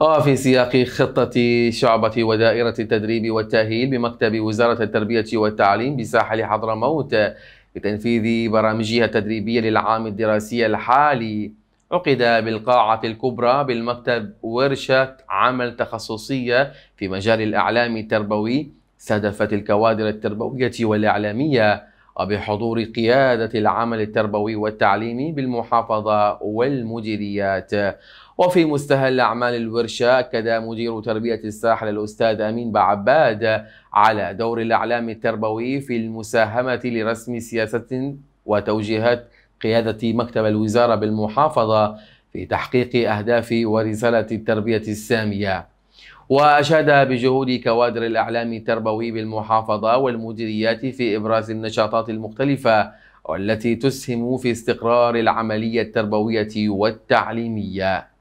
وفي آه، سياق خطة شعبة ودائرة التدريب والتأهيل بمكتب وزارة التربية والتعليم بساحل حضرموت لتنفيذ برامجها التدريبية للعام الدراسي الحالي عقد بالقاعة الكبرى بالمكتب ورشة عمل تخصصية في مجال الإعلام التربوي استهدفت الكوادر التربوية والإعلامية وبحضور قيادة العمل التربوي والتعليمي بالمحافظة والمديريات وفي مستهل أعمال الورشة أكد مدير تربية الساحل الأستاذ أمين بعباد على دور الإعلام التربوي في المساهمة لرسم سياسة وتوجيهات قيادة مكتب الوزارة بالمحافظة في تحقيق أهداف ورسالة التربية السامية وأشاد بجهود كوادر الإعلام التربوي بالمحافظة والمديريات في إبراز النشاطات المختلفة والتي تسهم في استقرار العملية التربوية والتعليمية